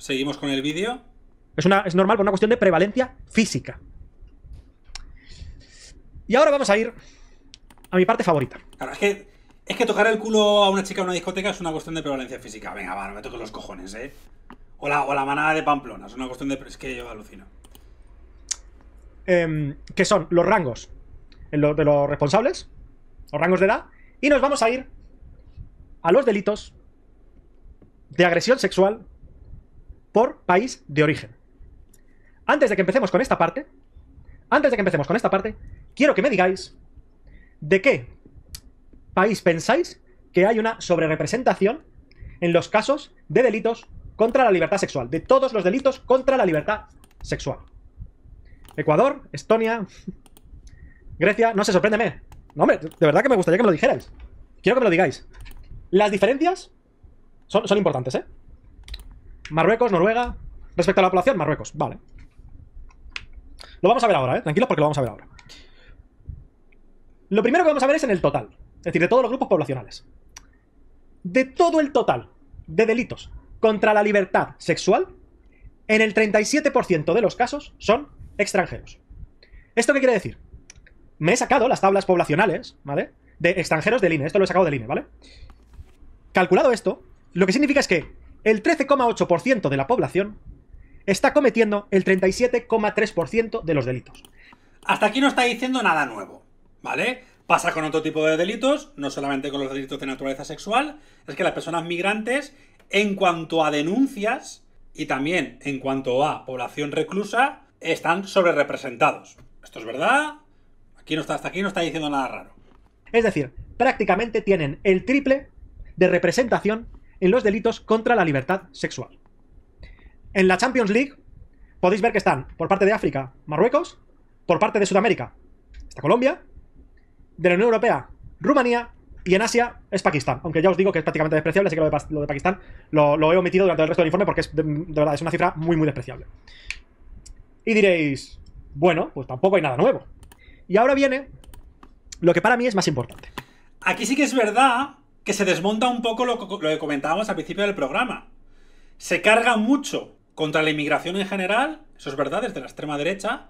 Seguimos con el vídeo. Es, una, es normal una cuestión de prevalencia física. Y ahora vamos a ir a mi parte favorita. Claro, es que, es que tocar el culo a una chica en una discoteca es una cuestión de prevalencia física. Venga, va, me toco los cojones, ¿eh? O la, manada de Pamplona, es una cuestión de... Es que yo alucino. Eh, que son los rangos de los responsables, los rangos de edad, y nos vamos a ir a los delitos de agresión sexual por país de origen. Antes de que empecemos con esta parte, antes de que empecemos con esta parte, quiero que me digáis de qué país pensáis que hay una sobrerepresentación en los casos de delitos contra la libertad sexual, de todos los delitos contra la libertad sexual. Ecuador, Estonia, Grecia, no se sorprende No, hombre, de verdad que me gustaría que me lo dijerais. Quiero que me lo digáis. Las diferencias son, son importantes, ¿eh? Marruecos, Noruega. Respecto a la población, Marruecos. Vale. Lo vamos a ver ahora, ¿eh? Tranquilos porque lo vamos a ver ahora. Lo primero que vamos a ver es en el total. Es decir, de todos los grupos poblacionales. De todo el total de delitos contra la libertad sexual, en el 37% de los casos son extranjeros. ¿Esto qué quiere decir? Me he sacado las tablas poblacionales, ¿vale? De extranjeros del INE. Esto lo he sacado del INE, ¿vale? Calculado esto, lo que significa es que el 13,8% de la población está cometiendo el 37,3% de los delitos. Hasta aquí no está diciendo nada nuevo, ¿vale? Pasa con otro tipo de delitos, no solamente con los delitos de naturaleza sexual, es que las personas migrantes, en cuanto a denuncias y también en cuanto a población reclusa, están representados. Esto es verdad, aquí no está, hasta aquí no está diciendo nada raro. Es decir, prácticamente tienen el triple de representación en los delitos contra la libertad sexual. En la Champions League podéis ver que están por parte de África Marruecos, por parte de Sudamérica está Colombia, de la Unión Europea Rumanía y en Asia es Pakistán. Aunque ya os digo que es prácticamente despreciable, así que lo de, Pakistán lo, he omitido durante el resto del informe porque es verdad es una cifra muy muy despreciable. Y diréis, bueno, pues tampoco hay nada nuevo. Y ahora viene lo que para mí es más importante. Aquí sí que es verdad se desmonta un poco lo, lo que comentábamos al principio del programa. Se carga mucho contra la inmigración en general, eso es verdad, desde la extrema derecha,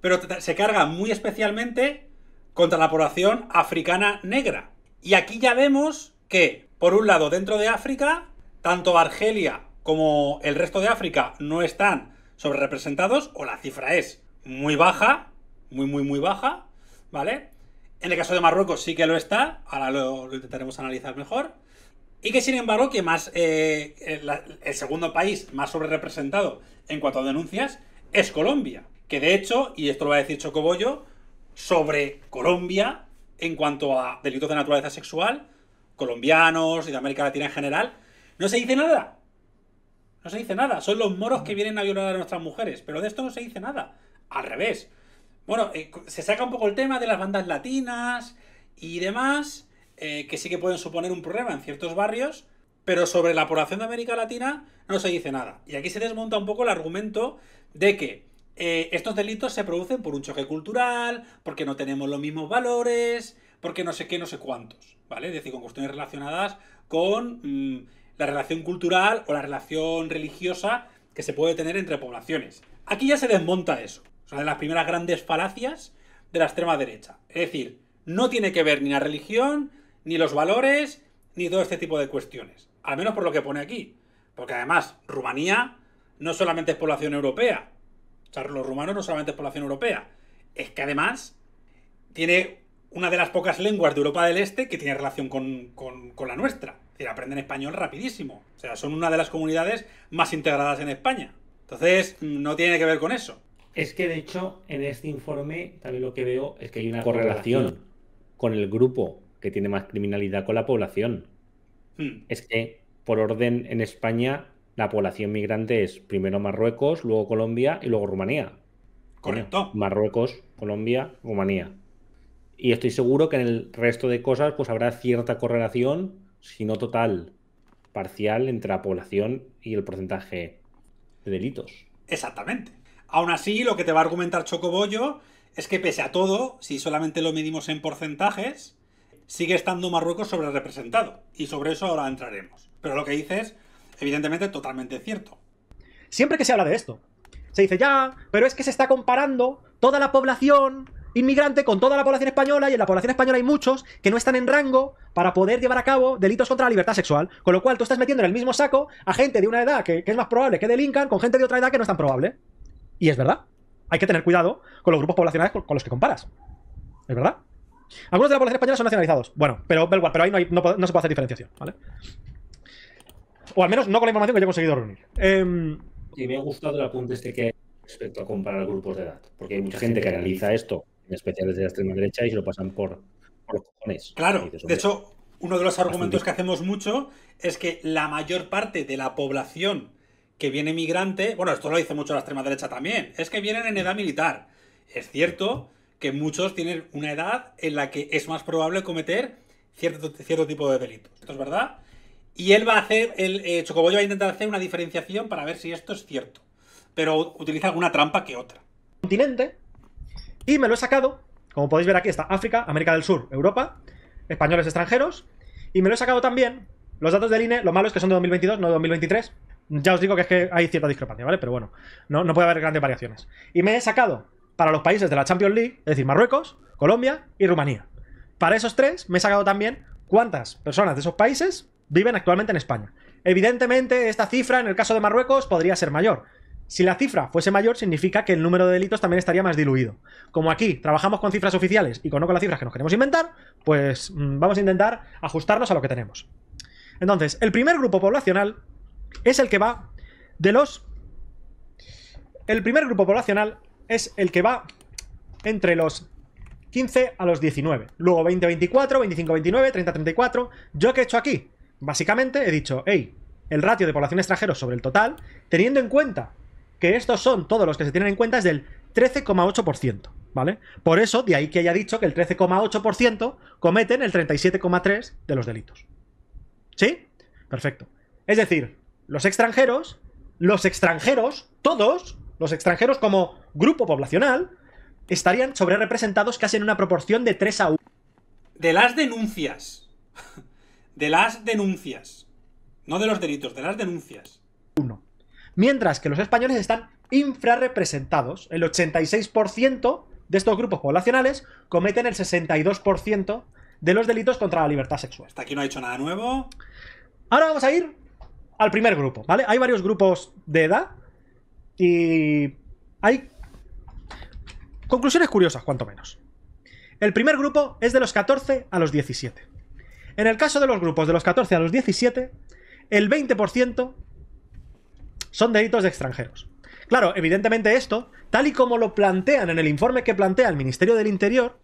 pero se carga muy especialmente contra la población africana negra. Y aquí ya vemos que, por un lado, dentro de África, tanto Argelia como el resto de África no están sobre representados, o la cifra es muy baja, muy, muy, muy baja, ¿vale? En el caso de Marruecos sí que lo está, ahora lo, intentaremos analizar mejor. Y que sin embargo, que más eh, eh, el segundo país más sobre representado en cuanto a denuncias es Colombia. Que de hecho, y esto lo va a decir Chocobollo, sobre Colombia en cuanto a delitos de naturaleza sexual, colombianos y de América Latina en general, no se dice nada. No se dice nada. Son los moros que vienen a violar a nuestras mujeres, pero de esto no se dice nada. Al revés. Bueno, eh, se saca un poco el tema de las bandas latinas y demás, eh, que sí que pueden suponer un problema en ciertos barrios, pero sobre la población de América Latina no se dice nada. Y aquí se desmonta un poco el argumento de que eh, estos delitos se producen por un choque cultural, porque no tenemos los mismos valores, porque no sé qué, no sé cuántos, ¿vale? Es decir, con cuestiones relacionadas con mm, la relación cultural o la relación religiosa que se puede tener entre poblaciones. Aquí ya se desmonta eso. Es una de las primeras grandes falacias de la extrema derecha. Es decir, no tiene que ver ni la religión, ni los valores, ni todo este tipo de cuestiones. Al menos por lo que pone aquí. Porque además, Rumanía no solamente es población europea. O sea, los rumanos no solamente es población europea. Es que además tiene una de las pocas lenguas de Europa del Este que tiene relación con, la nuestra. Es decir, aprenden español rapidísimo. O sea, son una de las comunidades más integradas en España. Entonces, no tiene que ver con eso. Es que de hecho en este informe también lo que veo es que hay una correlación, con el grupo que tiene más criminalidad con la población. Hmm. Es que por orden en España la población migrante es primero Marruecos, luego Colombia y luego Rumanía. Correcto. Marruecos, Colombia, Rumanía. Y estoy seguro que en el resto de cosas pues habrá cierta correlación, si no total, parcial entre la población y el porcentaje de delitos. Exactamente. Aún así, lo que te va a argumentar Chocobollo es que pese a todo, si solamente lo medimos en porcentajes, sigue estando Marruecos sobrerepresentado. Y sobre eso ahora entraremos. Pero lo que dices, evidentemente, totalmente cierto. Siempre que se habla de esto, se dice ya, pero es que se está comparando toda la población inmigrante con toda la población española y en la población española hay muchos que no están en rango para poder llevar a cabo delitos contra la libertad sexual. Con lo cual tú estás metiendo en el mismo saco a gente de una edad que, que es más probable que delincan con gente de otra edad que no es tan probable. Y es verdad. Hay que tener cuidado con los grupos poblacionales con, los que comparas. Es verdad. Algunos de la población española son nacionalizados. Bueno, pero pero ahí no, hay, no, se puede hacer diferenciación, ¿vale? O al menos no con la información que yo he conseguido reunir. Em, y me ha gustado el apunte este que hay respecto a comparar grupos de edad. Porque hay mucha gente que analiza esto, en especial desde la extrema derecha, y se lo pasan por, los cojones. Claro, de hecho, uno de los argumentos que hacemos mucho es que la mayor parte de la población que viene migrante, bueno, esto lo dice mucho la extrema derecha también, es que vienen en edad militar. Es cierto que muchos tienen una edad en la que es más probable cometer cierto, cierto tipo de delito. Esto es verdad. Y él va a hacer, el eh, Chocoboyo va a intentar hacer una diferenciación para ver si esto es cierto. Pero utiliza alguna trampa que otra. Continente. Y me lo he sacado. Como podéis ver aquí está África, América del Sur, Europa, españoles extranjeros. Y me lo he sacado también. Los datos del INE, lo malo es que son de 2022, no de 2023. Ya os digo que es que hay cierta discrepancia, ¿vale? Pero bueno, no, puede haber grandes variaciones. Y me he sacado para los países de la Champions League, es decir, Marruecos, Colombia y Rumanía. Para esos tres me he sacado también cuántas personas de esos países viven actualmente en España. Evidentemente, esta cifra, en el caso de Marruecos, podría ser mayor. Si la cifra fuese mayor, significa que el número de delitos también estaría más diluido. Como aquí trabajamos con cifras oficiales y con no con las cifras que nos queremos inventar, pues mm, vamos a intentar ajustarnos a lo que tenemos. Entonces, el primer grupo poblacional es el que va de los... El primer grupo poblacional es el que va entre los 15 a los 19. Luego 20 24, 25 29, 30 34. ¿Yo qué he hecho aquí? Básicamente he dicho, hey, el ratio de población extranjera sobre el total, teniendo en cuenta que estos son todos los que se tienen en cuenta, es del 13,8%, ¿vale? Por eso, de ahí que haya dicho que el 13,8% cometen el 37,3% de los delitos. ¿Sí? Perfecto. Es decir, los extranjeros, los extranjeros, todos, los extranjeros como grupo poblacional, estarían sobre casi en una proporción de 3 a 1. De las denuncias. De las denuncias. No de los delitos, de las denuncias. 1. Mientras que los españoles están infrarrepresentados. El 86% de estos grupos poblacionales cometen el 62% de los delitos contra la libertad sexual. Hasta aquí no ha hecho nada nuevo. Ahora vamos a ir al primer grupo, ¿vale? Hay varios grupos de edad y hay conclusiones curiosas, cuanto menos. El primer grupo es de los 14 a los 17. En el caso de los grupos de los 14 a los 17, el 20% son delitos de extranjeros. Claro, evidentemente esto, tal y como lo plantean en el informe que plantea el Ministerio del Interior,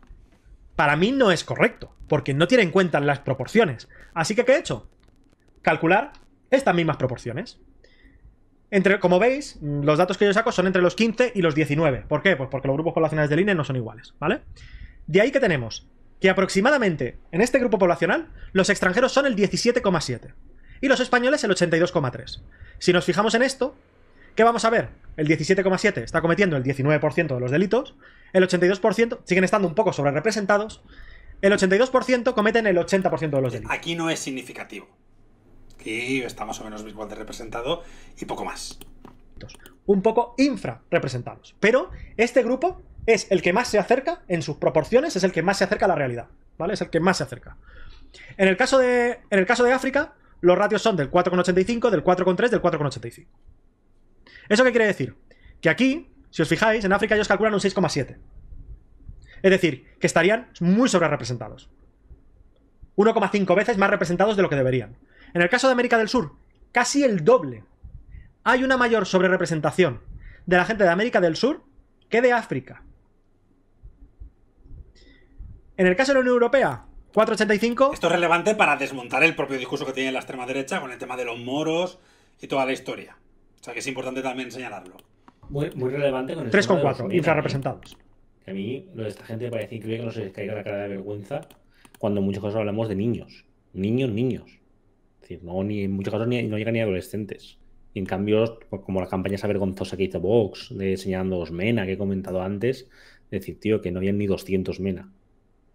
para mí no es correcto, porque no tiene en cuenta las proporciones. Así que, ¿qué he hecho? Calcular estas mismas proporciones. Entre, como veis, mm, los datos que yo saco son entre los 15 y los 19. ¿Por qué? Pues porque los grupos poblacionales de INE no son iguales, ¿vale? De ahí que tenemos que aproximadamente en este grupo poblacional los extranjeros son el 17,7 y los españoles el 82,3. Si nos fijamos en esto, ¿qué vamos a ver? El 17,7 está cometiendo el 19% de los delitos, el 82% siguen estando un poco sobrerepresentados, el 82% cometen el 80% de los delitos. Aquí no es significativo. Y está más o menos igual de representado y poco más. Un poco infra representados. Pero este grupo es el que más se acerca en sus proporciones, es el que más se acerca a la realidad. ¿Vale? Es el que más se acerca. En el caso de, en el caso de África, los ratios son del 4,85, del 4,3, del 4,85. ¿Eso qué quiere decir? Que aquí, si os fijáis, en África ellos calculan un 6,7. Es decir, que estarían muy sobre representados. 1,5 veces más representados de lo que deberían. En el caso de América del Sur, casi el doble. Hay una mayor sobrerepresentación de la gente de América del Sur que de África. En el caso de la Unión Europea, 485. Esto es relevante para desmontar el propio discurso que tiene la extrema derecha con el tema de los moros y toda la historia. O sea que es importante también señalarlo. Muy, relevante con el 3,4, infrarrepresentados. A mí, lo de esta gente me parece increíble que no se les caiga la cara de vergüenza cuando en muchos casos hablamos de niños. Niños, niños ni en muchos casos no llegan ni adolescentes. en cambio, pues, como la campaña esa vergonzosa que hizo Vox, de enseñando los MENA, que he comentado antes, decir, tío, que no habían ni 200 MENA.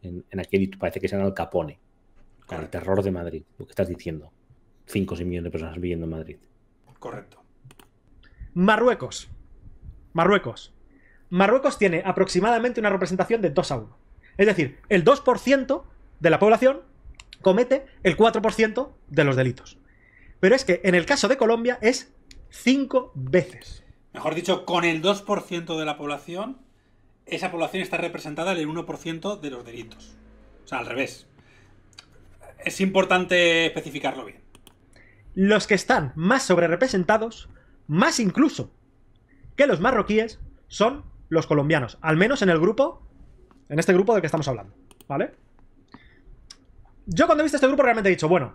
En, aquel parece que sean Al Capone, con el terror de Madrid, lo que estás diciendo. 5 o 6 millones de personas viviendo en Madrid. Correcto. Marruecos. Marruecos. Marruecos tiene aproximadamente una representación de 2 a 1. Es decir, el 2% de la población comete el 4% de los delitos. Pero es que en el caso de Colombia es 5 veces. Mejor dicho, con el 2% de la población, esa población está representada en el 1% de los delitos. O sea, al revés. Es importante especificarlo bien. Los que están más sobrerepresentados, más incluso que los marroquíes, son los colombianos. Al menos en el grupo, en este grupo del que estamos hablando. ¿Vale? Yo cuando he visto este grupo realmente he dicho, bueno,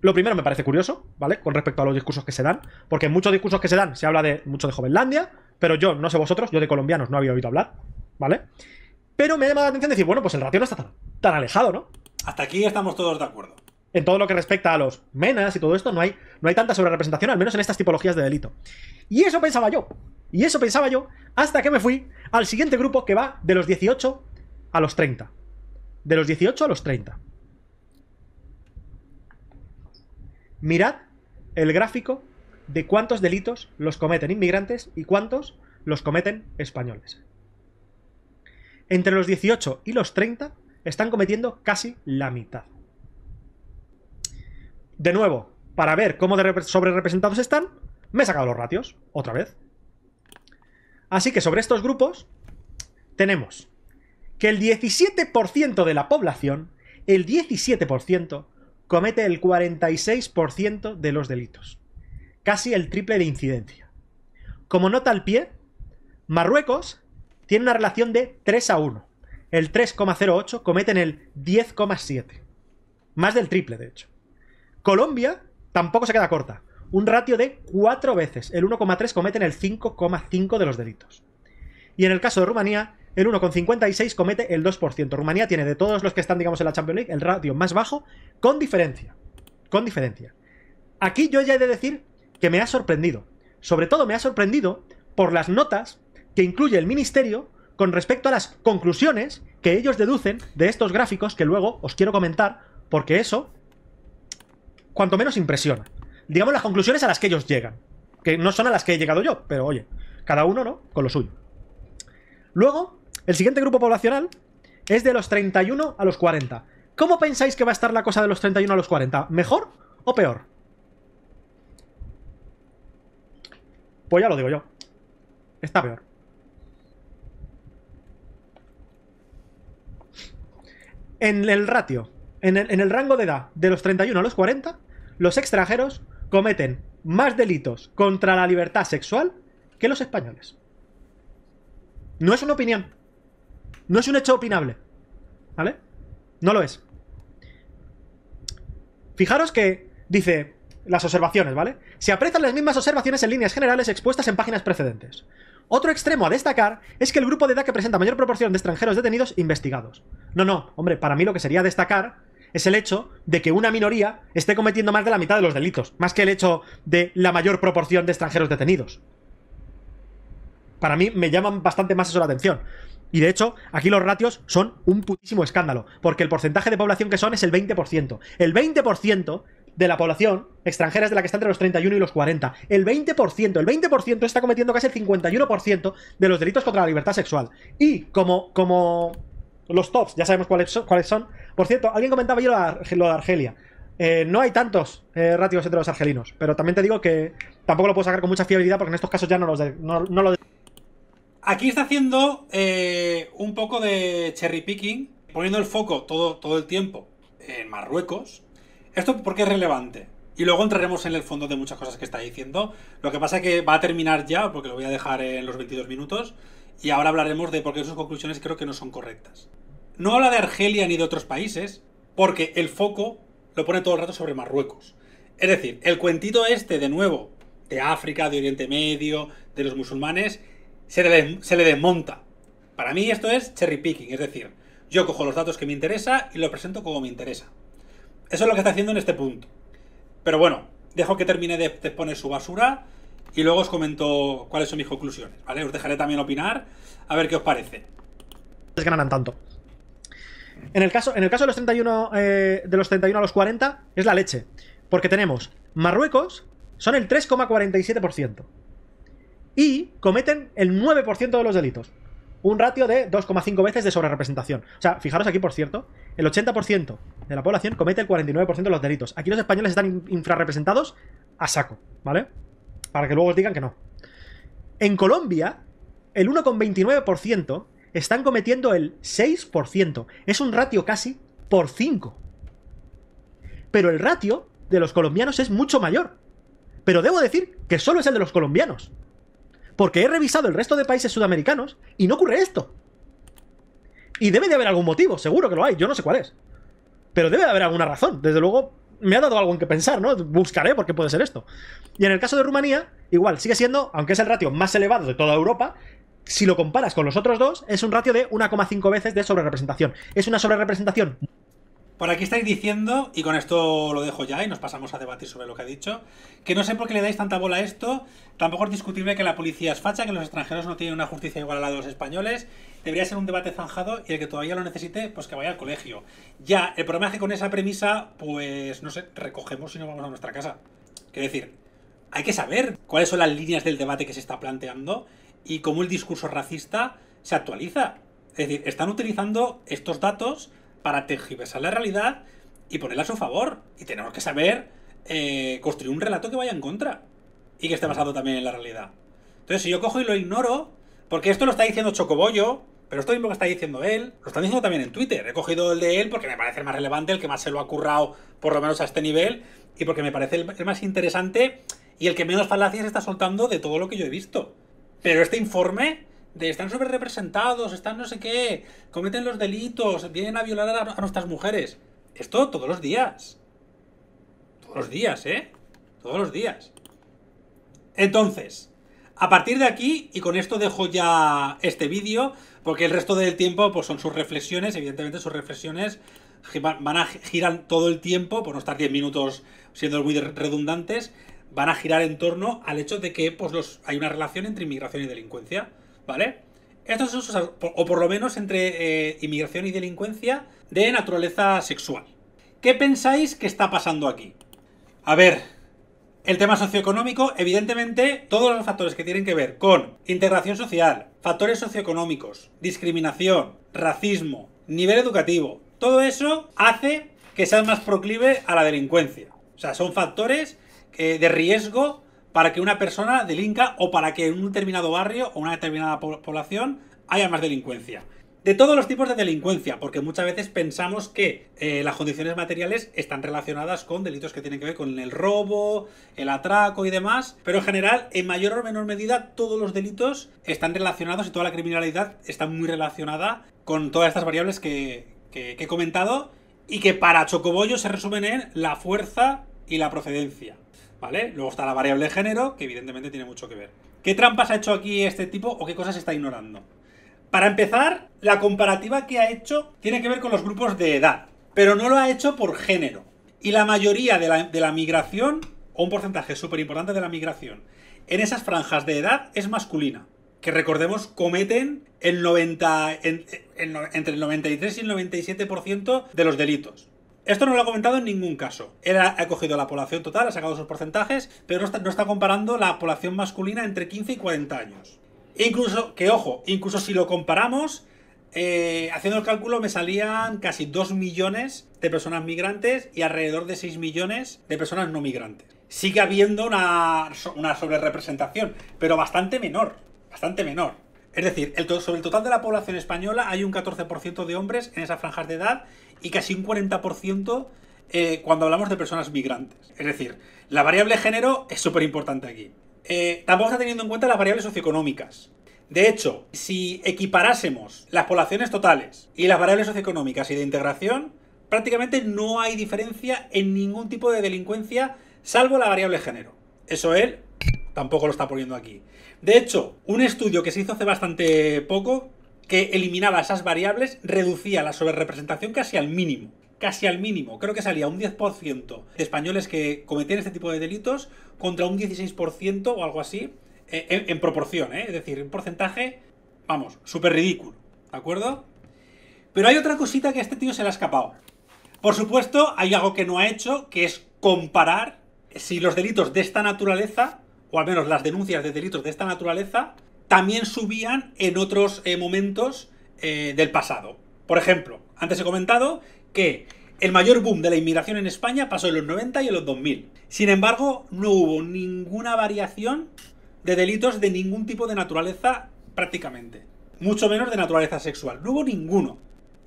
lo primero me parece curioso, ¿vale? Con respecto a los discursos que se dan, porque en muchos discursos que se dan se habla de mucho de Jovenlandia, pero yo, no sé vosotros, yo de colombianos no había oído hablar, ¿vale? Pero me ha llamado la atención decir, bueno, pues el ratio no está tan, alejado, ¿no? Hasta aquí estamos todos de acuerdo. En todo lo que respecta a los menas y todo esto, no hay, no hay tanta sobrerepresentación, al menos en estas tipologías de delito. Y eso pensaba yo. Y eso pensaba yo hasta que me fui al siguiente grupo que va de los 18 a los 30. De los 18 a los 30. Mirad el gráfico de cuántos delitos los cometen inmigrantes y cuántos los cometen españoles. Entre los 18 y los 30 están cometiendo casi la mitad. De nuevo, para ver cómo sobre representados están, me he sacado los ratios, otra vez. Así que sobre estos grupos tenemos que el 17% de la población, el 17%, comete el 46% de los delitos, casi el triple de incidencia. Como nota al pie, Marruecos tiene una relación de 3 a 1. El 3,08 cometen el 10,7. Más del triple, de hecho. Colombia tampoco se queda corta. Un ratio de 4 veces. El 1,3 cometen el 5,5 de los delitos. Y en el caso de Rumanía, el 1,56 comete el 2%. Rumanía tiene de todos los que están, digamos, en la Champions League, el radio más bajo, con diferencia. Con diferencia. Aquí yo ya he de decir que me ha sorprendido. Sobre todo me ha sorprendido por las notas que incluye el ministerio con respecto a las conclusiones que ellos deducen de estos gráficos que luego os quiero comentar, porque eso, cuanto menos impresiona. Digamos las conclusiones a las que ellos llegan, que no son a las que he llegado yo, pero oye, cada uno, ¿no? Con lo suyo. Luego, el siguiente grupo poblacional es de los 31 a los 40. ¿Cómo pensáis que va a estar la cosa de los 31 a los 40? ¿Mejor o peor? Pues ya lo digo yo. Está peor. En el ratio, en el, rango de edad de los 31 a los 40, los extranjeros cometen más delitos contra la libertad sexual que los españoles. No es una opinión, no es un hecho opinable. ¿Vale? No lo es. Fijaros que dice las observaciones, ¿vale? Se aprecian las mismas observaciones en líneas generales expuestas en páginas precedentes. Otro extremo a destacar es que el grupo de edad que presenta mayor proporción de extranjeros detenidos investigados. No, no, hombre, para mí lo que sería destacar es el hecho de que una minoría esté cometiendo más de la mitad de los delitos, más que el hecho de la mayor proporción de extranjeros detenidos. Para mí me llaman bastante más eso la atención. Y de hecho, aquí los ratios son un putísimo escándalo, porque el porcentaje de población que son es el 20%. El 20% de la población extranjera es de la que está entre los 31 y los 40. El 20%, el 20% está cometiendo casi el 51% de los delitos contra la libertad sexual. Y como, como los tops, ya sabemos cuáles son. Por cierto, alguien comentaba yo lo de Argelia. Eh, no hay tantos eh, ratios entre los argelinos, pero también te digo que tampoco lo puedo sacar con mucha fiabilidad porque en estos casos ya no los... Aquí está haciendo eh, un poco de cherry picking, poniendo el foco todo, todo el tiempo en Marruecos. Esto porque es relevante. Y luego entraremos en el fondo de muchas cosas que está diciendo. Lo que pasa es que va a terminar ya, porque lo voy a dejar en los 22 minutos. Y ahora hablaremos de por qué sus conclusiones creo que no son correctas. No habla de Argelia ni de otros países, porque el foco lo pone todo el rato sobre Marruecos. Es decir, el cuentito este, de nuevo, de África, de Oriente Medio, de los musulmanes, se le, desmonta. Para mí esto es cherry picking, es decir, yo cojo los datos que me interesa y lo presento como me interesa. Eso es lo que está haciendo en este punto. Pero bueno, dejo que termine de, exponer su basura y luego os comento cuáles son mis conclusiones, ¿vale? Os dejaré también opinar, a ver qué os parece. ganan tanto. En el caso, en el caso de, los 31, eh, de los 31 a los 40 es la leche, porque tenemos Marruecos, son el 3,47% y cometen el 9% de los delitos. Un ratio de 2,5 veces de sobrerepresentación. O sea, fijaros aquí, por cierto, el 80% de la población comete el 49% de los delitos. Aquí los españoles están infrarrepresentados a saco, ¿vale? Para que luego os digan que no. En Colombia, el 1,29% están cometiendo el 6%. Es un ratio casi por 5. Pero el ratio de los colombianos es mucho mayor. Pero debo decir que solo es el de los colombianos. Porque he revisado el resto de países sudamericanos y no ocurre esto. Y debe de haber algún motivo, seguro que lo hay, yo no sé cuál es. Pero debe de haber alguna razón. Desde luego, me ha dado algo en que pensar, ¿no? Buscaré por qué puede ser esto. Y en el caso de Rumanía, igual, sigue siendo, aunque es el ratio más elevado de toda Europa, si lo comparas con los otros dos, es un ratio de 1,5 veces de sobrerepresentación. Es una sobrerepresentación por aquí estáis diciendo, y con esto lo dejo ya y nos pasamos a debatir sobre lo que ha dicho, que no sé por qué le dais tanta bola a esto, tampoco es discutible que la policía es facha, que los extranjeros no tienen una justicia igual a la de los españoles, debería ser un debate zanjado y el que todavía lo necesite, pues que vaya al colegio. Ya, el problema es que con esa premisa, pues no sé, recogemos y nos vamos a nuestra casa. Quiero decir, hay que saber cuáles son las líneas del debate que se está planteando y cómo el discurso racista se actualiza. Es decir, están utilizando estos datos para tergiversar la realidad y ponerla a su favor. Y tenemos que saber eh, construir un relato que vaya en contra y que esté basado también en la realidad. Entonces, si yo cojo y lo ignoro, porque esto lo está diciendo Chocobollo, pero esto mismo que está diciendo él, lo están diciendo también en Twitter. He cogido el de él porque me parece el más relevante, el que más se lo ha currado, por lo menos a este nivel, y porque me parece el más interesante y el que menos falacias está soltando de todo lo que yo he visto. Pero este informe de están sobre representados, están no sé qué, cometen los delitos, vienen a violar a, nuestras mujeres. Esto todos los días. Todos los días, ¿eh? Todos los días. Entonces, a partir de aquí, y con esto dejo ya este vídeo, porque el resto del tiempo pues, son sus reflexiones, evidentemente sus reflexiones van a girar todo el tiempo, por no estar 10 minutos siendo muy redundantes, van a girar en torno al hecho de que pues, los, hay una relación entre inmigración y delincuencia. ¿vale? Estos son o por lo menos entre eh, inmigración y delincuencia de naturaleza sexual. ¿Qué pensáis que está pasando aquí? A ver, el tema socioeconómico, evidentemente, todos los factores que tienen que ver con integración social, factores socioeconómicos, discriminación, racismo, nivel educativo, todo eso hace que seas más proclive a la delincuencia. O sea, son factores eh, de riesgo para que una persona delinca o para que en un determinado barrio o una determinada población haya más delincuencia. De todos los tipos de delincuencia, porque muchas veces pensamos que eh, las condiciones materiales están relacionadas con delitos que tienen que ver con el robo, el atraco y demás, pero en general, en mayor o menor medida, todos los delitos están relacionados y toda la criminalidad está muy relacionada con todas estas variables que, que he comentado y que para Chocobollo se resumen en la fuerza y la procedencia. ¿vale? Luego está la variable de género, que evidentemente tiene mucho que ver. ¿Qué trampas ha hecho aquí este tipo o qué cosas está ignorando? Para empezar, la comparativa que ha hecho tiene que ver con los grupos de edad, pero no lo ha hecho por género. Y la mayoría de la, migración, o un porcentaje súper importante de la migración, en esas franjas de edad es masculina que recordemos cometen el entre el 93 y el 97% de los delitos. Esto no lo ha comentado en ningún caso. Él ha, cogido la población total, ha sacado sus porcentajes, pero no está, comparando la población masculina entre 15 y 40 años. incluso, que ojo, incluso si lo comparamos, eh, haciendo el cálculo me salían casi 2 millones de personas migrantes y alrededor de 6 millones de personas no migrantes. Sigue habiendo una, una sobrerepresentación, pero bastante menor, bastante menor. Es decir, sobre el total de la población española hay un 14% de hombres en esas franjas de edad y casi un 40% eh, cuando hablamos de personas migrantes. Es decir, la variable género es súper importante aquí. Eh, tampoco está teniendo en cuenta las variables socioeconómicas. De hecho, si equiparásemos las poblaciones totales y las variables socioeconómicas y de integración, prácticamente no hay diferencia en ningún tipo de delincuencia salvo la variable género. Eso él tampoco lo está poniendo aquí. De hecho, un estudio que se hizo hace bastante poco, eliminaba esas variables, reducía la sobrerepresentación casi al mínimo. Casi al mínimo. Creo que salía un 10% de españoles que cometían este tipo de delitos contra un 16% o algo así eh, en, proporción, ¿eh? es decir, un porcentaje, vamos, súper ridículo. ¿De acuerdo? Pero hay otra cosita que a este tío se le ha escapado. Por supuesto, hay algo que no ha hecho, que es comparar si los delitos de esta naturaleza, o al menos las denuncias de delitos de esta naturaleza, también subían en otros eh, momentos eh, del pasado. Por ejemplo, antes he comentado que el mayor boom de la inmigración en España pasó en los 90 y en los 2000. Sin embargo, no hubo ninguna variación de delitos de ningún tipo de naturaleza prácticamente. Mucho menos de naturaleza sexual. No hubo ninguno.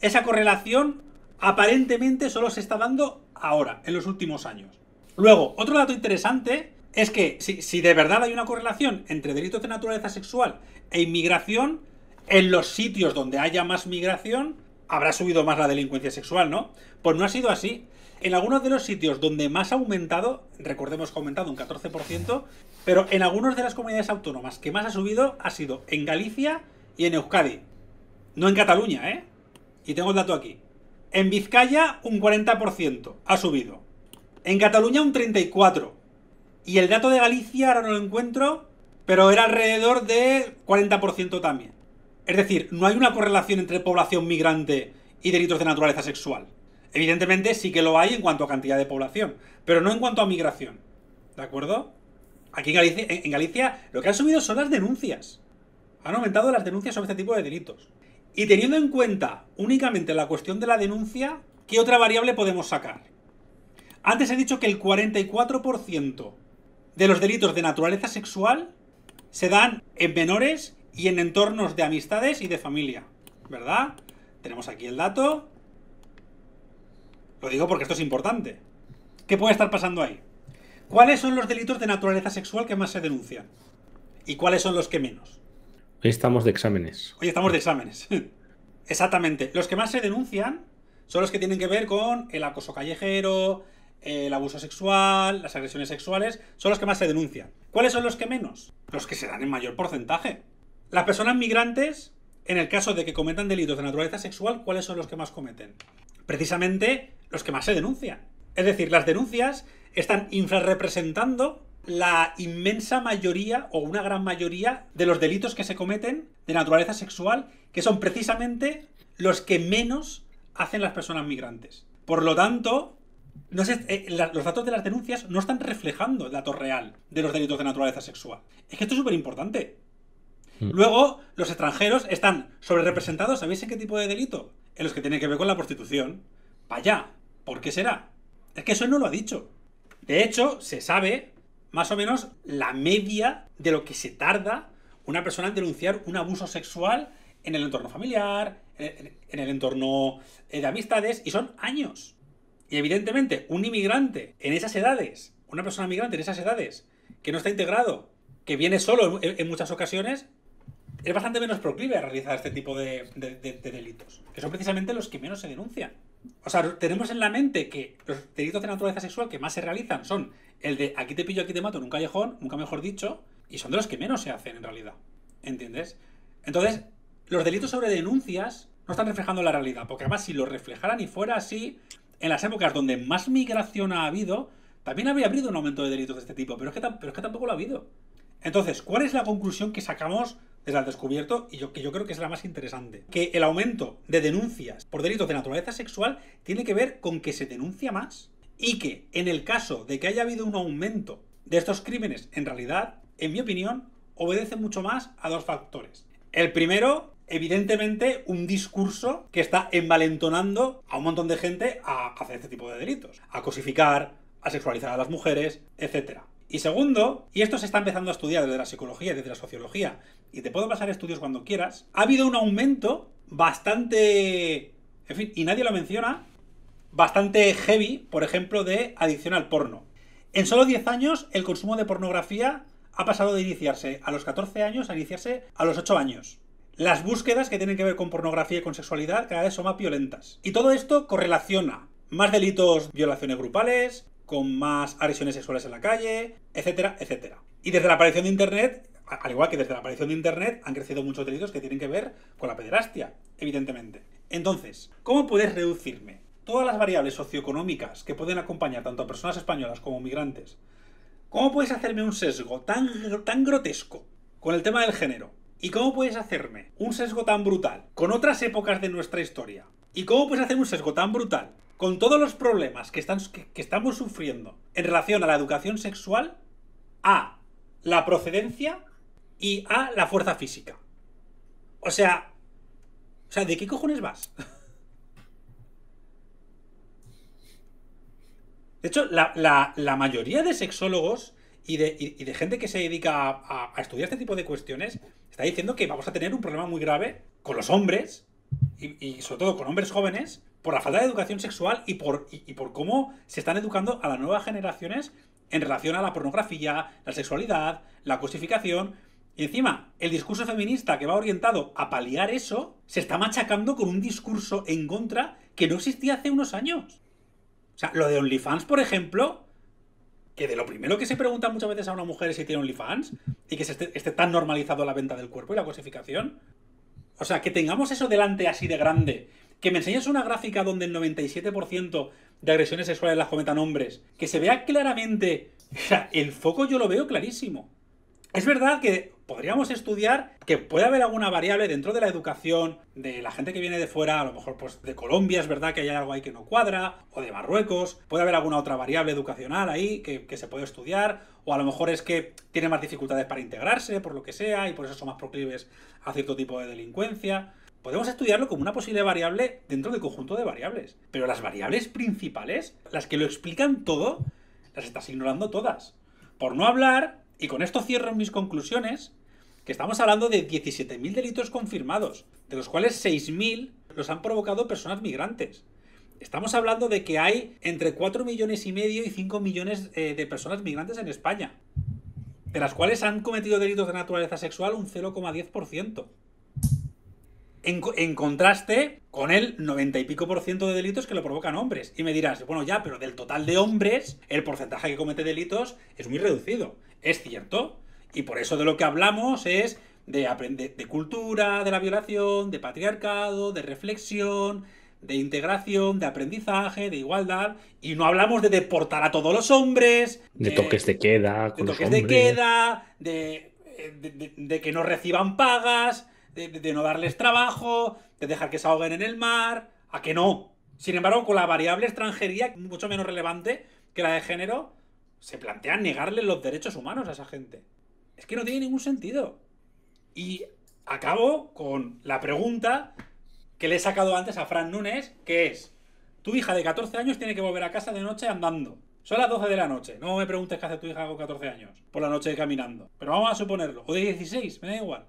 Esa correlación aparentemente solo se está dando ahora, en los últimos años. Luego, otro dato interesante es que si, de verdad hay una correlación entre delitos de naturaleza sexual e inmigración, en los sitios donde haya más migración habrá subido más la delincuencia sexual, ¿no? Pues no ha sido así. En algunos de los sitios donde más ha aumentado, recordemos que ha aumentado un 14%, pero en algunas de las comunidades autónomas que más ha subido ha sido en Galicia y en Euskadi. No en Cataluña, ¿eh? Y tengo el dato aquí. En Vizcaya un 40% ha subido. En Cataluña un 34%. Y el dato de Galicia, ahora no lo encuentro, pero era alrededor de 40% también. Es decir, no hay una correlación entre población migrante y delitos de naturaleza sexual. Evidentemente sí que lo hay en cuanto a cantidad de población, pero no en cuanto a migración. ¿De acuerdo? Aquí en Galicia, lo que han subido son las denuncias. Han aumentado las denuncias sobre este tipo de delitos. Y teniendo en cuenta únicamente la cuestión de la denuncia, ¿qué otra variable podemos sacar? Antes he dicho que el 44% de los delitos de naturaleza sexual se dan en menores y en entornos de amistades y de familia, ¿verdad? Tenemos aquí el dato. Lo digo porque esto es importante. ¿Qué puede estar pasando ahí? ¿Cuáles son los delitos de naturaleza sexual que más se denuncian? ¿Y cuáles son los que menos? Hoy estamos de exámenes. Hoy estamos de exámenes. Exactamente. Los que más se denuncian son los que tienen que ver con el acoso callejero, el abuso sexual, las agresiones sexuales, son los que más se denuncian. ¿Cuáles son los que menos? Los que se dan en mayor porcentaje. Las personas migrantes, en el caso de que cometan delitos de naturaleza sexual, ¿cuáles son los que más cometen? Precisamente los que más se denuncian. Es decir, las denuncias están infrarrepresentando la inmensa mayoría o una gran mayoría de los delitos que se cometen de naturaleza sexual, que son precisamente los que menos hacen las personas migrantes. Por lo tanto, sé, eh, los datos de las denuncias no están reflejando el dato real de los delitos de naturaleza sexual. Es que esto es súper importante. Mm. Luego, los extranjeros están sobrerepresentados representados, ¿sabéis en qué tipo de delito? En los que tienen que ver con la prostitución. Vaya, ¿por qué será? Es que eso no lo ha dicho. De hecho, se sabe más o menos la media de lo que se tarda una persona en denunciar un abuso sexual en el entorno familiar, en el entorno eh, de amistades, y son años. Y evidentemente, un inmigrante en esas edades, una persona migrante en esas edades, que no está integrado, que viene solo en, muchas ocasiones, es bastante menos proclive a realizar este tipo de, delitos, que son precisamente los que menos se denuncian. O sea, tenemos en la mente que los delitos de naturaleza sexual que más se realizan son el de aquí te pillo, aquí te mato en un callejón, nunca mejor dicho, y son de los que menos se hacen en realidad. ¿Entiendes? Entonces, los delitos sobre denuncias no están reflejando la realidad, porque además si lo reflejaran y fuera así, en las épocas donde más migración ha habido, también había habido un aumento de delitos de este tipo, pero es que, tampoco lo ha habido. Entonces, ¿cuál es la conclusión que sacamos desde el descubierto y que yo creo que es la más interesante? Que el aumento de denuncias por delitos de naturaleza sexual tiene que ver con que se denuncia más y que en el caso de que haya habido un aumento de estos crímenes, en realidad, en mi opinión, obedece mucho más a dos factores. El primero, evidentemente un discurso que está envalentonando a un montón de gente a hacer este tipo de delitos, a cosificar, a sexualizar a las mujeres, etc. Y segundo, y esto se está empezando a estudiar desde la psicología, y desde la sociología, y te puedo pasar estudios cuando quieras, ha habido un aumento bastante... En fin, y nadie lo menciona, bastante heavy, por ejemplo, de adicción al porno. En solo 10 años, el consumo de pornografía ha pasado de iniciarse a los 14 años a iniciarse a los 8 años. Las búsquedas que tienen que ver con pornografía y con sexualidad cada vez son más violentas. Y todo esto correlaciona más delitos, violaciones grupales, con más agresiones sexuales en la calle, etcétera, etcétera. Y desde la aparición de Internet, al igual que desde la aparición de Internet, han crecido muchos delitos que tienen que ver con la pederastia, evidentemente. Entonces, ¿cómo puedes reducirme todas las variables socioeconómicas que pueden acompañar tanto a personas españolas como migrantes? ¿Cómo puedes hacerme un sesgo tan, tan grotesco con el tema del género? ¿Y cómo puedes hacerme un sesgo tan brutal con otras épocas de nuestra historia? ¿Y cómo puedes hacer un sesgo tan brutal con todos los problemas que, que, estamos sufriendo en relación a la educación sexual, a la procedencia y a la fuerza física? O sea, o sea, ¿de qué cojones vas? De hecho, la, mayoría de sexólogos y de, gente que se dedica a estudiar este tipo de cuestiones está diciendo que vamos a tener un problema muy grave con los hombres, y, sobre todo con hombres jóvenes, por la falta de educación sexual y por, y, por cómo se están educando a las nuevas generaciones en relación a la pornografía, la sexualidad, la cosificación. Y encima, el discurso feminista que va orientado a paliar eso se está machacando con un discurso en contra que no existía hace unos años. O sea, lo de OnlyFans, por ejemplo, que de lo primero que se pregunta muchas veces a una mujer es si tiene OnlyFans y que se esté, tan normalizado la venta del cuerpo y la cosificación. O sea, que tengamos eso delante así de grande. Que me enseñes una gráfica donde el 97% de agresiones sexuales las cometan hombres. Que se vea claramente. O sea, el foco yo lo veo clarísimo. Es verdad que podríamos estudiar que puede haber alguna variable dentro de la educación de la gente que viene de fuera, a lo mejor pues de Colombia es verdad que hay algo ahí que no cuadra, o de Marruecos, puede haber alguna otra variable educacional ahí que, que se puede estudiar, o a lo mejor es que tiene más dificultades para integrarse, por lo que sea, y por eso son más proclives a cierto tipo de delincuencia. Podemos estudiarlo como una posible variable dentro del conjunto de variables, pero las variables principales, las que lo explican todo, las estás ignorando todas. Por no hablar, y con esto cierro mis conclusiones, que estamos hablando de 17.000 delitos confirmados, de los cuales 6.000 los han provocado personas migrantes. Estamos hablando de que hay entre 4 millones y medio y 5 millones eh, de personas migrantes en España, de las cuales han cometido delitos de naturaleza sexual un 0,10%. En, contraste con el 90 y pico por ciento de delitos que lo provocan hombres. Y me dirás, bueno, ya, pero del total de hombres, el porcentaje que comete delitos es muy reducido. Es cierto, y por eso de lo que hablamos es de, de cultura, de la violación, de patriarcado, de reflexión, de integración, de aprendizaje, de igualdad, y no hablamos de deportar a todos los hombres, de, toques de queda, de de queda, eh, de, que no reciban pagas, de, no darles trabajo, de dejar que se ahoguen en el mar, a que no. Sin embargo, con la variable extranjería, mucho menos relevante que la de género, se plantea negarle los derechos humanos a esa gente. Es que no tiene ningún sentido. Y acabo con la pregunta que le he sacado antes a Fran Núñez, que es, tu hija de 14 años tiene que volver a casa de noche andando. Son las 12 de la noche. No me preguntes qué hace tu hija con 14 años. Por la noche caminando. Pero vamos a suponerlo. O de 16, me da igual.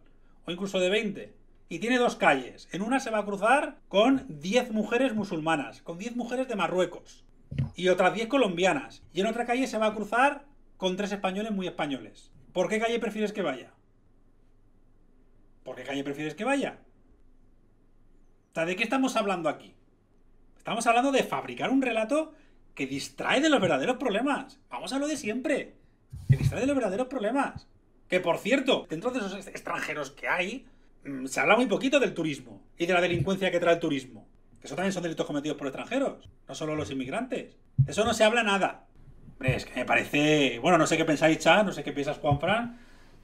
O incluso de 20. Y tiene dos calles. En una se va a cruzar con 10 mujeres musulmanas. Con 10 mujeres de Marruecos. Y otras 10 colombianas. Y en otra calle se va a cruzar con tres españoles muy españoles. ¿Por qué calle prefieres que vaya? ¿Por qué calle prefieres que vaya? ¿de qué estamos hablando aquí? Estamos hablando de fabricar un relato que distrae de los verdaderos problemas. Vamos a lo de siempre. Que distrae de los verdaderos problemas. Que por cierto, dentro de esos extranjeros que hay, mm, se habla muy poquito del turismo y de la delincuencia que trae el turismo. Que eso también son delitos cometidos por extranjeros, no solo los inmigrantes. eso no se habla nada. Hombre, es que me parece. Bueno, no sé qué pensáis, Chan, no sé qué piensas, Juan Fran,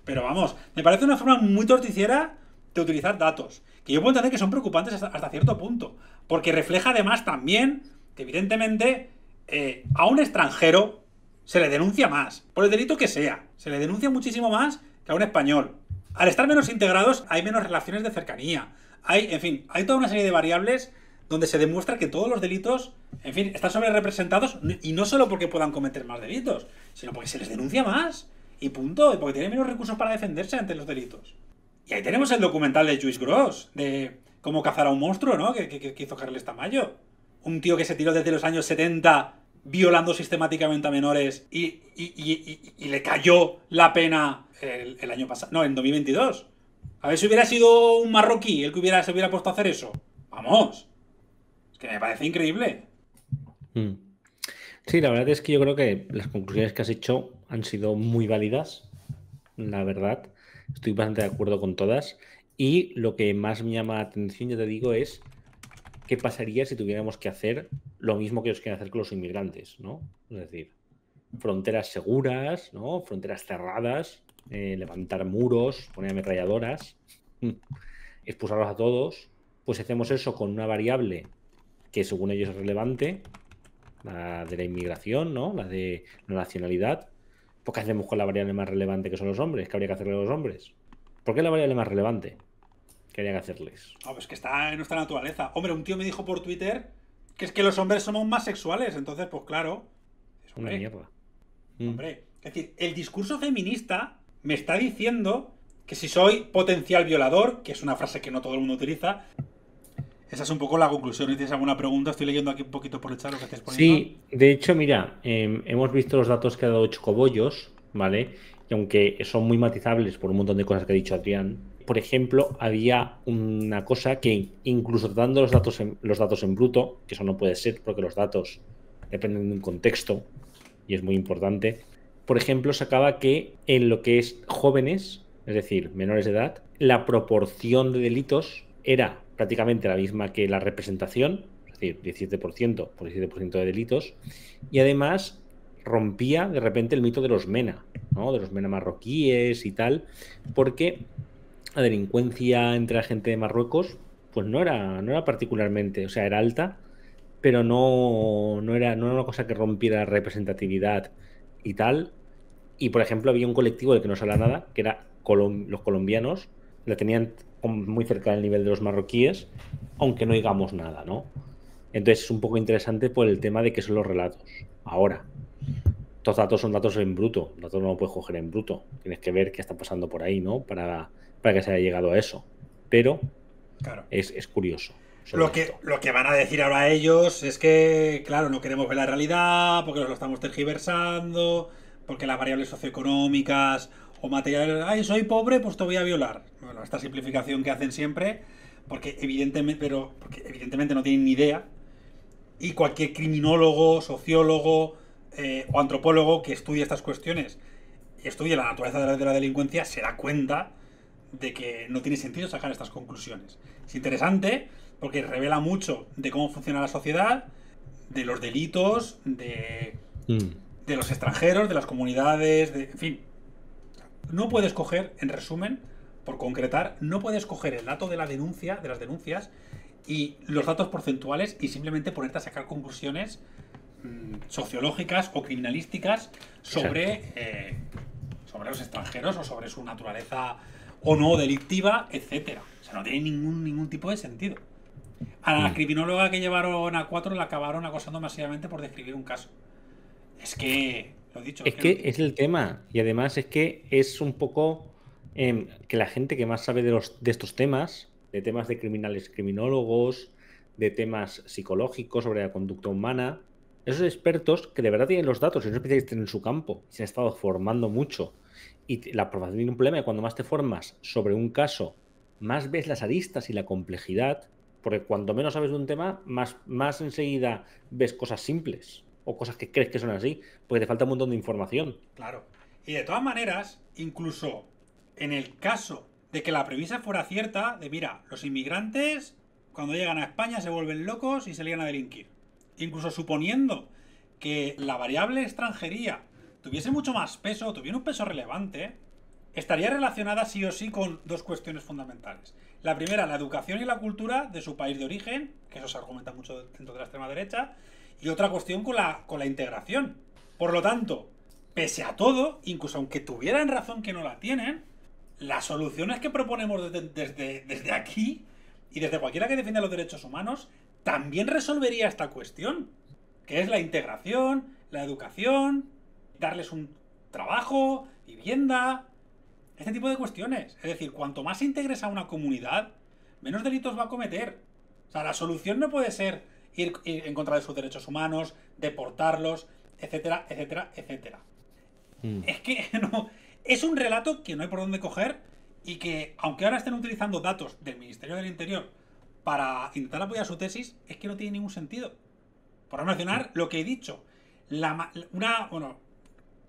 pero vamos, me parece una forma muy torticiera de utilizar datos. Que yo puedo entender que son preocupantes hasta, cierto punto. Porque refleja además también que, evidentemente, eh, a un extranjero se le denuncia más. Por el delito que sea. Se le denuncia muchísimo más que a un español. Al estar menos integrados, hay menos relaciones de cercanía. Hay, en fin, hay toda una serie de variables donde se demuestra que todos los delitos, en fin, están sobre representados y no solo porque puedan cometer más delitos, sino porque se les denuncia más y punto, y porque tienen menos recursos para defenderse ante los delitos. Y ahí tenemos el documental de Juice Gross, de cómo cazar a un monstruo, ¿no? Que, hizo Carles Tamayo. Un tío que se tiró desde los años 70 violando sistemáticamente a menores y, le cayó la pena el, año pasado, no, en 2022. A ver si hubiera sido un marroquí el que hubiera, se hubiera puesto a hacer eso. Vamos que me parece increíble. Mm. Sí, la verdad es que yo creo que las conclusiones que has hecho han sido muy válidas, la verdad. Estoy bastante de acuerdo con todas. Y lo que más me llama la atención, ya te digo, es qué pasaría si tuviéramos que hacer lo mismo que ellos quieren hacer con los inmigrantes, ¿no? Es decir, fronteras seguras, ¿no? Fronteras cerradas, eh, levantar muros, poner ametralladoras, expulsarlos a todos. Pues hacemos eso con una variable que según ellos es relevante, la de la inmigración, ¿no? La de la nacionalidad. ¿Por pues, qué hacemos con la variable más relevante que son los hombres? ¿Qué habría que hacerle a los hombres? ¿Por qué la variable más relevante ¿Qué habría que hacerles? No, ah, pues que está en nuestra naturaleza. Hombre, un tío me dijo por Twitter que es que los hombres somos más sexuales, entonces, pues claro. Es Una mierda. Mm. Mm. Hombre, es decir, el discurso feminista me está diciendo que si soy potencial violador, que es una frase que no todo el mundo utiliza, esa es un poco la conclusión. Si tienes alguna pregunta, estoy leyendo aquí un poquito por el chat lo que poniendo. Sí, de hecho, mira, em, hemos visto los datos que ha dado Chocobollos, ¿vale? Y aunque son muy matizables por un montón de cosas que ha dicho Adrián, por ejemplo, había una cosa que incluso dando los datos los datos en bruto, que eso no puede ser porque los datos dependen de un contexto y es muy importante. Por ejemplo, sacaba que en lo que es jóvenes, es decir, menores de edad, la proporción de delitos era prácticamente la misma que la representación, es decir, 17% por 17% de delitos, y además rompía de repente el mito de los MENA, ¿no? de los MENA marroquíes y tal, porque la delincuencia entre la gente de Marruecos pues no era, no era particularmente, o sea, era alta, pero no, no, era, no era una cosa que rompiera la representatividad y tal. Y por ejemplo, había un colectivo de que no se habla nada, que era los colombianos, la tenían muy cerca del nivel de los marroquíes, aunque no digamos nada, ¿no? Entonces es un poco interesante por el tema de qué son los relatos. Ahora, estos datos son datos en bruto, datos no los puedes coger en bruto, tienes que ver qué está pasando por ahí, ¿no? Para, para que se haya llegado a eso. Pero claro. es, curioso. Lo que, lo que, van a decir ahora ellos es que, claro, no queremos ver la realidad, porque nos lo estamos tergiversando, porque las variables socioeconómicas o material, ay, soy pobre, pues te voy a violar. Bueno, esta simplificación que hacen siempre, porque evidentemente, pero evidentemente no tienen ni idea. Y cualquier criminólogo, sociólogo eh, o antropólogo que estudie estas cuestiones y estudie la naturaleza de la, delincuencia se da cuenta de que no tiene sentido sacar estas conclusiones. Es interesante porque revela mucho de cómo funciona la sociedad, de los delitos, de, mm. los extranjeros, de las comunidades, de, en fin, no puedes coger, en resumen, por concretar, no puedes coger el dato de la denuncia, de las denuncias, y los datos porcentuales y simplemente ponerte a sacar conclusiones mm, sociológicas o criminalísticas sobre, eh, sobre los extranjeros o sobre su naturaleza o no delictiva, etcétera. O sea, no tiene ningún, ningún tipo de sentido. A la mm. criminóloga que llevaron a cuatro la acabaron acosando masivamente por describir un caso. Es que es que es el tema. Y además es que es un poco em, que la gente que más sabe de, los, de estos temas, de temas de criminales criminólogos, de temas psicológicos sobre la conducta humana, esos expertos que de verdad tienen los datos, son especialistas en su campo, se han estado formando mucho. Y la aprobación de un problema es cuando más te formas sobre un caso, más ves las aristas y la complejidad, porque cuanto menos sabes de un tema, más, más enseguida ves cosas simples o cosas que crees que son así, porque te falta un montón de información. Claro. Y de todas maneras, incluso en el caso de que la premisa fuera cierta, de mira, los inmigrantes cuando llegan a España se vuelven locos y se llegan a delinquir. Incluso suponiendo que la variable extranjería tuviese mucho más peso, tuviera un peso relevante, estaría relacionada sí o sí con dos cuestiones fundamentales. La primera, la educación y la cultura de su país de origen, que eso se argumenta mucho dentro de la extrema derecha, y otra cuestión con la, con la integración. Por lo tanto, pese a todo, incluso aunque tuvieran razón que no la tienen, las soluciones que proponemos desde, desde, aquí y desde cualquiera que defienda los derechos humanos también resolvería esta cuestión, que es la integración, la educación, darles un trabajo, vivienda, este tipo de cuestiones. Es decir, cuanto más integres a una comunidad, menos delitos va a cometer. O sea, la solución no puede ser ir, en contra de sus derechos humanos, deportarlos, etcétera, etcétera, etcétera. Hmm. Es que no, es un relato que no hay por dónde coger y que, aunque ahora estén utilizando datos del Ministerio del Interior para intentar apoyar su tesis, es que no tiene ningún sentido. Por mencionar hmm. lo que he dicho, una,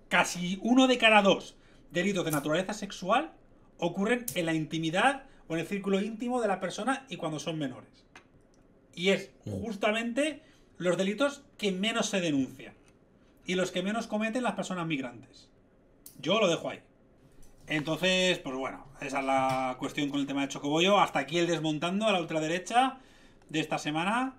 casi uno de cada dos delitos de naturaleza sexual ocurren en la intimidad o en el círculo íntimo de la persona y cuando son menores. Y es justamente los delitos que menos se denuncian y los que menos cometen las personas migrantes. Yo lo dejo ahí. Entonces, pues bueno, esa es la cuestión con el tema de Chocobollo. Hasta aquí el desmontando a la ultraderecha de esta semana.